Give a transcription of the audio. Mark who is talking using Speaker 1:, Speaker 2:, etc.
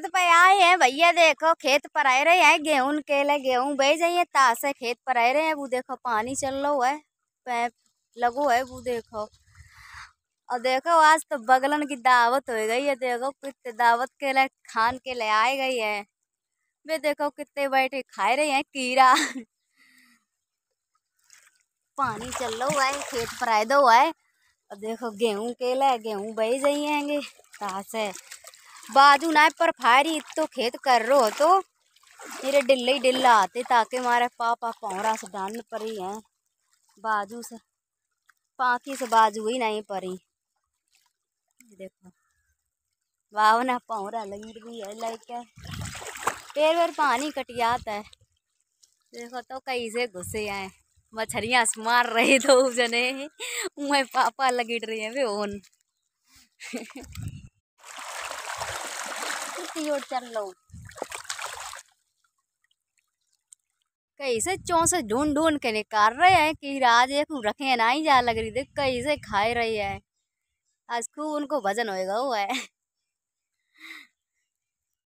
Speaker 1: खेत पे आए हैं भैया देखो खेत पर आए रहे हैं गेहूं केले गेहूं बेच जाइ है तासे खेत पर आए रहे हैं वो देखो पानी चल रहा है पैप लगो है वो देखो और देखो आज तो बगलन की दावत हो गई है देखो कितने दावत के लिए खान के लिए आए गई है वे देखो कितने बैठे खाए रहे हैं कीड़ा पानी चल रहा है खेत पर आए दो है और देखो गेहूं केला गेहूं बह जाइएंगे तासे बाजू ना पर फायरी तो खेत कर रो तो मेरे डिल्ले ही डिल्ला आते ताके मारे पापा पौरा से डांड परी है बाजू से पाकी से बाजू ही नहीं परी देखो वाह पौरा लगी भी है लाइक है पेड़ वेर पानी कट जाता है देखो तो कहीं से गुस्से आए मछलियाँ मार रहे तो जने वहीं पापा लगी रही है वे ओन कैसे चौंसे ढूंढ ढूंढ के निकाल रहे हैं कि राज एक रखे ना ही जा लग रही थी कैसे खाए रही है आज खूब उनको वजन होएगा हुआ है